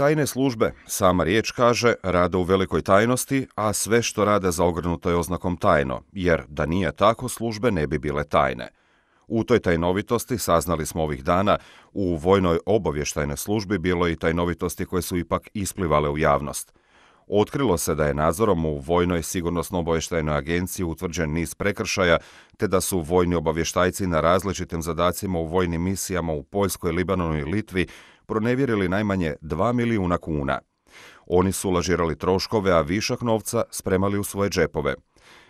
Tajne službe, sama riječ kaže, rade u velikoj tajnosti, a sve što rade zaogrnuto je oznakom tajno, jer da nije tako službe ne bi bile tajne. U toj tajnovitosti saznali smo ovih dana, u vojnoj obavještajnoj službi bilo je i tajnovitosti koje su ipak isplivale u javnost. Otkrilo se da je nadzorom u Vojnoj sigurnosno-obavještajnoj agenciji utvrđen niz prekršaja, te da su vojni obavještajci na različitim zadacima u vojnim misijama u Poljskoj, Libanonu i Litvi pronevjerili najmanje 2 milijuna kuna. Oni su lažirali troškove, a višak novca spremali u svoje džepove.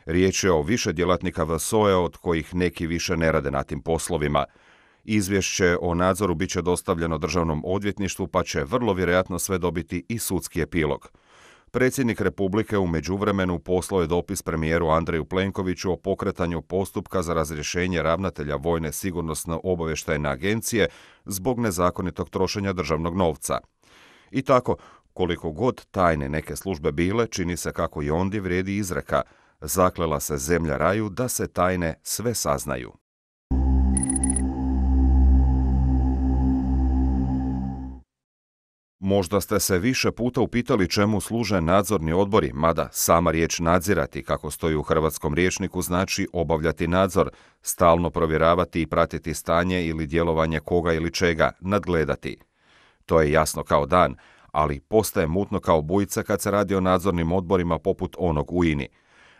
Riječ je o više djelatnika VSOE od kojih neki više ne rade na tim poslovima. Izvješće o nadzoru bit će dostavljeno državnom odvjetništvu pa će vrlo vjerojatno sve dobiti i sudski epilog. Predsjednik Republike u međuvremenu poslao je dopis premijeru Andreju Plenkoviću o pokretanju postupka za razrješenje ravnatelja Vojne sigurnosno obavještajne agencije zbog nezakonitog trošenja državnog novca. I tako, koliko god tajne neke službe bile, čini se kako i ondje vrijedi izreka. Zaklela se zemlja raju da se tajne sve saznaju. Možda ste se više puta upitali čemu služe nadzorni odbori, mada sama riječ nadzirati, kako stoji u hrvatskom riječniku, znači obavljati nadzor, stalno provjeravati i pratiti stanje ili djelovanje koga ili čega, nadgledati. To je jasno kao dan, ali postaje mutno kao bujica kad se radi o nadzornim odborima poput onog u INI.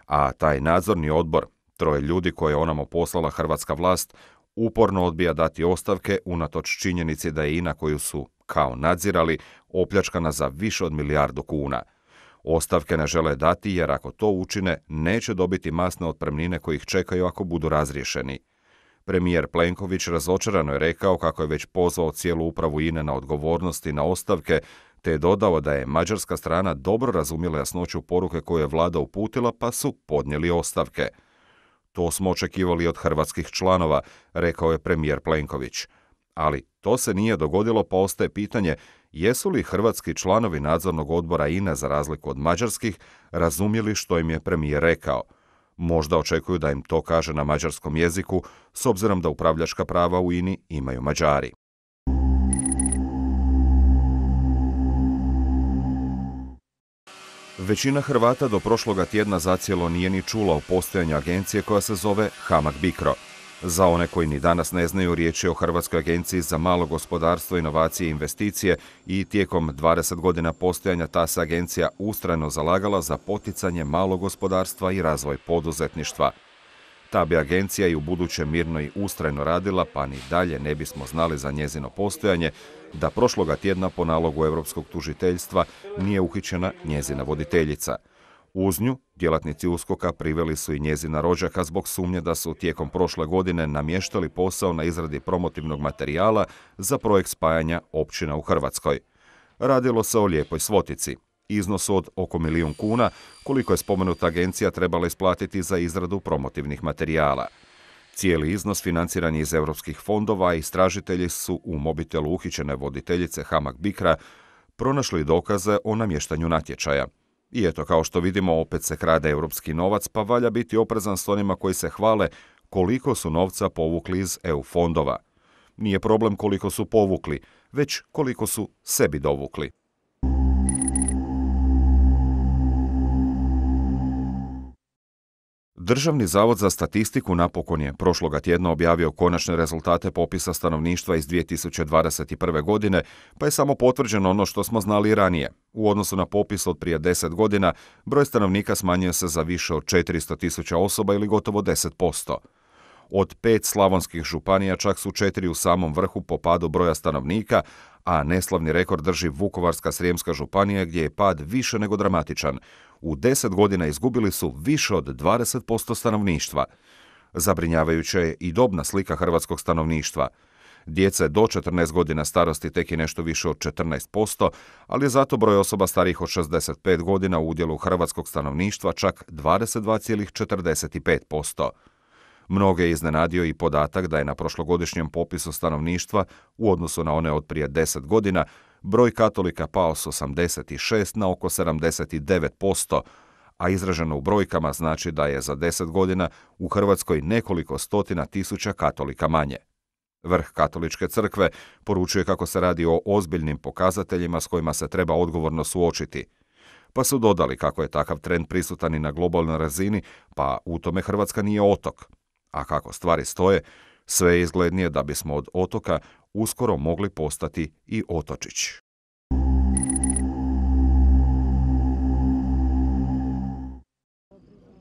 A taj nadzorni odbor, troje ljudi koje je onamo poslala hrvatska vlast, uporno odbija dati ostavke unatoč činjenici da je INA koju su kao nadzirali, opljačkana za više od milijardu kuna. Ostavke ne žele dati jer ako to učine, neće dobiti masne otpremnine koji ih čekaju ako budu razriješeni. Premijer Plenković razočarano je rekao kako je već pozvao cijelu upravu INE na odgovornosti na ostavke, te je dodao da je mađarska strana dobro razumjela jasnoću poruke koju je vlada uputila pa su podnijeli ostavke. To smo očekivali od hrvatskih članova, rekao je premijer Plenković ali to se nije dogodilo pa ostaje pitanje jesu li hrvatski članovi nadzornog odbora INA za razliku od mađarskih razumjeli što im je premijer rekao. Možda očekuju da im to kaže na mađarskom jeziku s obzirom da upravljačka prava u INI imaju Mađari. Većina Hrvata do prošloga tjedna zacijelo nije ni čula o postojanju agencije koja se zove Hamak Bikro – za one koji ni danas ne znaju, riječ je o Hrvatskoj agenciji za malo gospodarstvo, inovacije i investicije i tijekom 20 godina postojanja ta se agencija ustrajno zalagala za poticanje malog gospodarstva i razvoj poduzetništva. Ta bi agencija i u buduće mirno i ustrajno radila, pa ni dalje ne bismo znali za njezino postojanje, da prošloga tjedna po nalogu Europskog tužiteljstva nije uhićena njezina voditeljica – uz nju djelatnici uskoka priveli su i njezina rođaka zbog sumnje da su tijekom prošle godine namještali posao na izradi promotivnog materijala za projekt spajanja općina u Hrvatskoj. Radilo se o lijepoj svotici, Iznos od oko milijun kuna, koliko je spomenuta agencija trebala isplatiti za izradu promotivnih materijala. Cijeli iznos financiran je iz europskih fondova i istražitelji su u mobitelu uhićene voditeljice Hamak Bikra pronašli dokaze o namještanju natječaja – i eto, kao što vidimo, opet se krade europski novac, pa valja biti oprezan s onima koji se hvale koliko su novca povukli iz EU fondova. Nije problem koliko su povukli, već koliko su sebi dovukli. Državni zavod za statistiku napokon je prošloga tjedna objavio konačne rezultate popisa stanovništva iz 2021. godine, pa je samo potvrđeno ono što smo znali ranije. U odnosu na popis od prije 10 godina, broj stanovnika smanjio se za više od 400 tisuća osoba ili gotovo 10%. Od pet slavonskih županija čak su četiri u samom vrhu po padu broja stanovnika, a neslavni rekord drži Vukovarska Srijemska županija gdje je pad više nego dramatičan u 10 godina izgubili su više od 20% stanovništva. Zabrinjavajuća je i dobna slika hrvatskog stanovništva. Djece do 14 godina starosti tek je nešto više od 14%, ali je zato broj osoba starih od 65 godina u udjelu hrvatskog stanovništva čak 22,45%. Mnoge je iznenadio i podatak da je na prošlogodišnjem popisu stanovništva u odnosu na one od prije 10 godina broj katolika pao s 86 na oko 79%, a izraženo u brojkama znači da je za 10 godina u Hrvatskoj nekoliko stotina tisuća katolika manje. Vrh katoličke crkve poručuje kako se radi o ozbiljnim pokazateljima s kojima se treba odgovorno suočiti – pa su dodali kako je takav trend prisutan i na globalnoj razini, pa u tome Hrvatska nije otok. A kako stvari stoje, sve je izglednije da bismo od otoka uskoro mogli postati i otočić.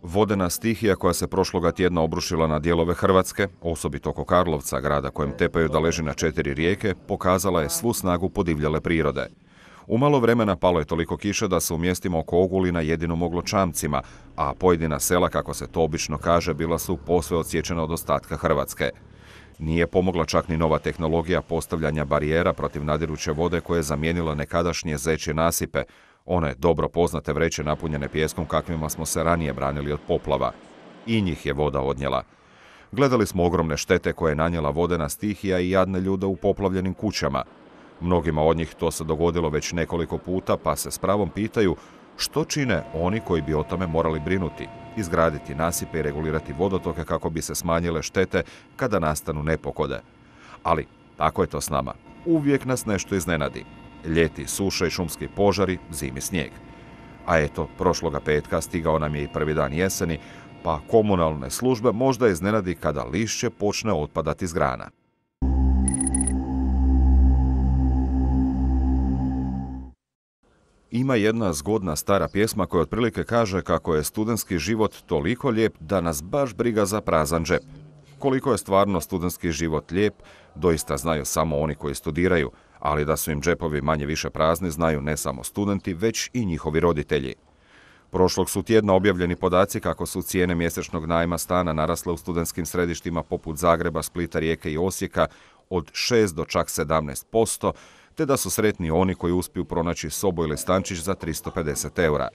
Vodena stihija koja se prošloga tjedna obrušila na dijelove Hrvatske, osobito oko Karlovca, grada kojem tepaju na četiri rijeke, pokazala je svu snagu podivljale prirode. U malo vremena palo je toliko kiše da se u mjestima oko Ogulina jedino moglo čamcima, a pojedina sela, kako se to obično kaže, bila su posve odsječena od ostatka Hrvatske. Nije pomogla čak ni nova tehnologija postavljanja barijera protiv nadiruće vode koje je zamijenila nekadašnje zeće nasipe, one dobro poznate vreće napunjene pjeskom kakvima smo se ranije branili od poplava. I njih je voda odnjela. Gledali smo ogromne štete koje je nanijela vodena stihija i jadne ljude u poplavljenim kućama. Mnogima od njih to se dogodilo već nekoliko puta pa se s pravom pitaju što čine oni koji bi o tome morali brinuti? Izgraditi nasipe i regulirati vodotoke kako bi se smanjile štete kada nastanu nepokode. Ali, tako je to s nama. Uvijek nas nešto iznenadi. Ljeti suše i šumski požari, zimi snijeg. A eto, prošloga petka stigao nam je i prvi dan jeseni, pa komunalne službe možda iznenadi kada lišće počne otpadati z grana. Ima jedna zgodna stara pjesma koja otprilike kaže kako je studentski život toliko lijep da nas baš briga za prazan džep. Koliko je stvarno studentski život lijep, doista znaju samo oni koji studiraju, ali da su im džepovi manje više prazni znaju ne samo studenti, već i njihovi roditelji. Prošlog su tjedna objavljeni podaci kako su cijene mjesečnog najma stana narasle u studentskim središtima poput Zagreba, Splita, Rijeke i Osijeka od 6 do čak 17%, te da su sretni oni koji uspiju pronaći sobu ili stančić za 350 eura.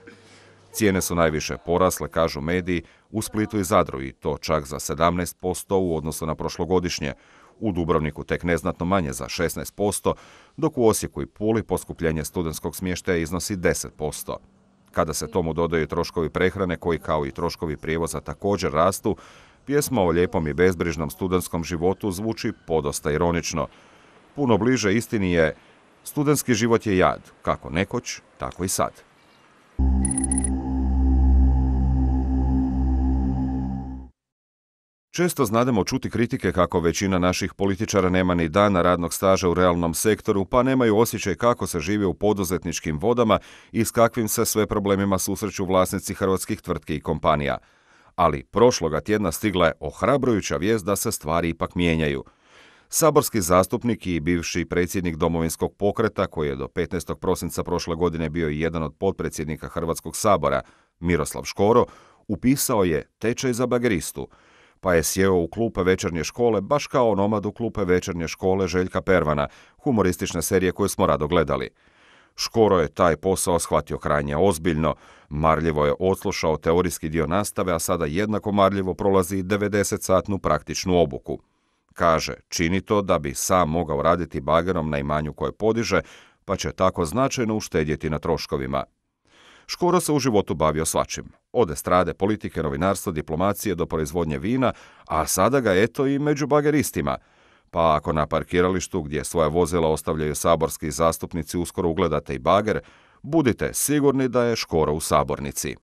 Cijene su najviše porasle, kažu mediji, u Splitu i Zadru i to čak za 17% u odnosu na prošlogodišnje. U Dubrovniku tek neznatno manje za 16%, dok u Osijeku i Puli poskupljenje studentskog smještaja iznosi 10%. Kada se tomu dodaju troškovi prehrane koji kao i troškovi prijevoza također rastu, pjesma o lijepom i bezbrižnom studentskom životu zvuči podosta ironično. Puno bliže istini je Studentski život je jad, kako nekoć, tako i sad. Često znademo čuti kritike kako većina naših političara nema ni dana radnog staža u realnom sektoru, pa nemaju osjećaj kako se živi u poduzetničkim vodama i s kakvim se sve problemima susreću vlasnici hrvatskih tvrtki i kompanija. Ali prošloga tjedna stigla je ohrabrujuća vijest da se stvari ipak mijenjaju – Saborski zastupnik i bivši predsjednik domovinskog pokreta, koji je do 15. prosinca prošle godine bio i jedan od potpredsjednika Hrvatskog sabora, Miroslav Škoro, upisao je tečaj za bageristu, pa je sjeo u klupe večernje škole baš kao nomad u klupe večernje škole Željka Pervana, humoristične serije koju smo rado gledali. Škoro je taj posao shvatio krajnje ozbiljno, marljivo je odslušao teorijski dio nastave, a sada jednako marljivo prolazi 90-satnu praktičnu obuku. Kaže, čini to da bi sam mogao raditi bagerom na imanju koje podiže, pa će tako značajno uštedjeti na troškovima. Škoro se u životu bavio svačim. Od estrade, politike, novinarstva, diplomacije do proizvodnje vina, a sada ga eto i među bageristima. Pa ako na parkiralištu gdje svoja vozila ostavljaju saborski zastupnici uskoro ugledate i bager, budite sigurni da je Škoro u sabornici.